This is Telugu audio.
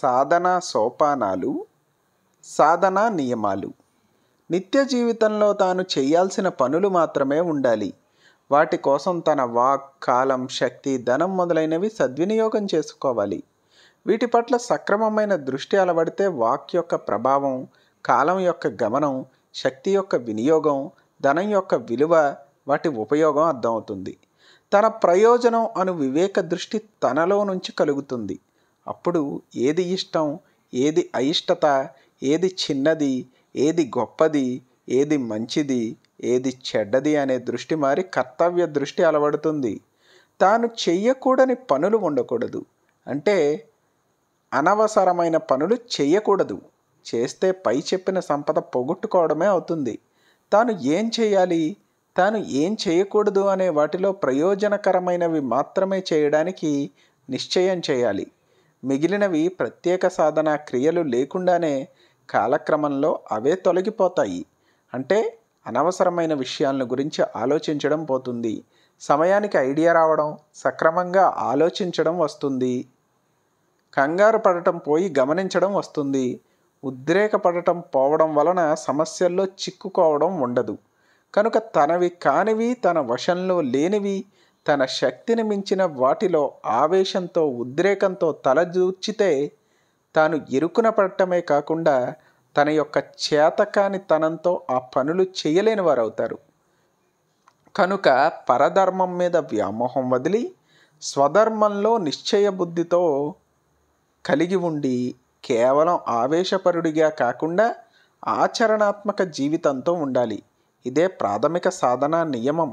సాధనా సోపానాలు సాధనా నియమాలు నిత్య జీవితంలో తాను చేయాల్సిన పనులు మాత్రమే ఉండాలి వాటి కోసం తన వాక్ కాలం శక్తి ధనం మొదలైనవి సద్వినియోగం చేసుకోవాలి వీటి పట్ల సక్రమమైన దృష్టి అలవడితే వాక్ యొక్క ప్రభావం కాలం యొక్క గమనం శక్తి యొక్క వినియోగం ధనం యొక్క విలువ వాటి ఉపయోగం అర్థమవుతుంది తన ప్రయోజనం అను వివేక దృష్టి తనలో నుంచి కలుగుతుంది అప్పుడు ఏది ఇష్టం ఏది అయిష్టత ఏది చిన్నది ఏది గొప్పది ఏది మంచిది ఏది చెడ్డది అనే దృష్టి మారి కర్తవ్య దృష్టి అలవడుతుంది తాను చెయ్యకూడని పనులు ఉండకూడదు అంటే అనవసరమైన పనులు చేయకూడదు చేస్తే పై చెప్పిన సంపద పోగొట్టుకోవడమే అవుతుంది తాను ఏం చేయాలి తాను ఏం చేయకూడదు అనే వాటిలో ప్రయోజనకరమైనవి మాత్రమే చేయడానికి నిశ్చయం చేయాలి మిగిలినవి ప్రత్యేక సాధన క్రియలు లేకుండానే కాలక్రమంలో అవే తొలగిపోతాయి అంటే అనవసరమైన విషయాలను గురించి ఆలోచించడం పోతుంది సమయానికి ఐడియా రావడం సక్రమంగా ఆలోచించడం వస్తుంది కంగారు పడటం పోయి గమనించడం వస్తుంది ఉద్రేకపడటం పోవడం వలన సమస్యల్లో చిక్కుకోవడం ఉండదు కనుక తనవి కానివి తన వశంలో లేనివి తన శక్తిని మించిన వాటిలో ఆవేశంతో ఉద్రేకంతో తలదూర్చితే తాను ఇరుకున పడటమే కాకుండా తన యొక్క చేతకాని తనంతో ఆ పనులు చేయలేని వారవుతారు కనుక పరధర్మం మీద వ్యామోహం వదిలి స్వధర్మంలో నిశ్చయ బుద్ధితో కలిగి ఉండి కేవలం ఆవేశపరుడిగా కాకుండా ఆచరణాత్మక జీవితంతో ఉండాలి ఇదే ప్రాథమిక సాధన నియమం